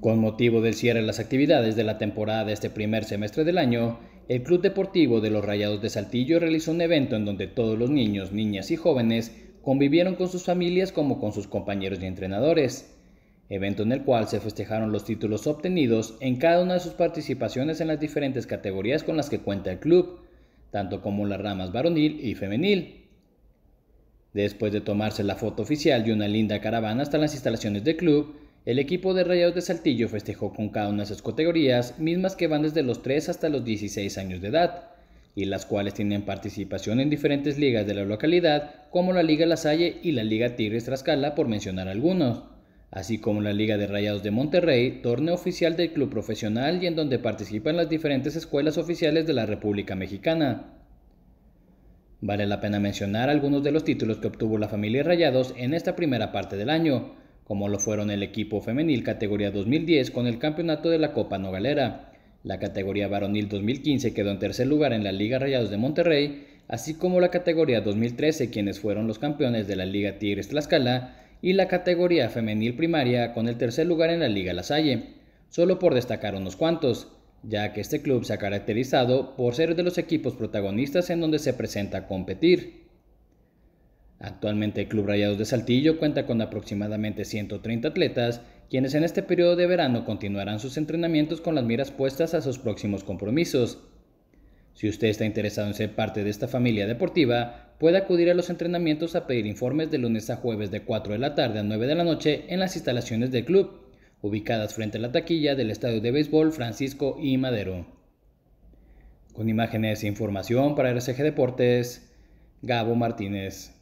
Con motivo del cierre de las actividades de la temporada de este primer semestre del año, el Club Deportivo de los Rayados de Saltillo realizó un evento en donde todos los niños, niñas y jóvenes convivieron con sus familias como con sus compañeros y entrenadores, evento en el cual se festejaron los títulos obtenidos en cada una de sus participaciones en las diferentes categorías con las que cuenta el club, tanto como las ramas varonil y femenil. Después de tomarse la foto oficial y una linda caravana hasta las instalaciones del club, el equipo de Rayados de Saltillo festejó con cada una de sus categorías, mismas que van desde los 3 hasta los 16 años de edad, y las cuales tienen participación en diferentes ligas de la localidad, como la Liga La Salle y la Liga Tigres Trascala, por mencionar algunos, así como la Liga de Rayados de Monterrey, torneo oficial del club profesional y en donde participan las diferentes escuelas oficiales de la República Mexicana. Vale la pena mencionar algunos de los títulos que obtuvo la familia Rayados en esta primera parte del año, como lo fueron el equipo femenil categoría 2010 con el campeonato de la Copa Nogalera. La categoría varonil 2015 quedó en tercer lugar en la Liga Rayados de Monterrey, así como la categoría 2013 quienes fueron los campeones de la Liga Tigres Tlaxcala y la categoría femenil primaria con el tercer lugar en la Liga La Salle, solo por destacar unos cuantos, ya que este club se ha caracterizado por ser de los equipos protagonistas en donde se presenta a competir. Actualmente el Club Rayados de Saltillo cuenta con aproximadamente 130 atletas, quienes en este periodo de verano continuarán sus entrenamientos con las miras puestas a sus próximos compromisos. Si usted está interesado en ser parte de esta familia deportiva, puede acudir a los entrenamientos a pedir informes de lunes a jueves de 4 de la tarde a 9 de la noche en las instalaciones del club, ubicadas frente a la taquilla del Estadio de Béisbol Francisco y Madero. Con imágenes e información para RCG Deportes, Gabo Martínez.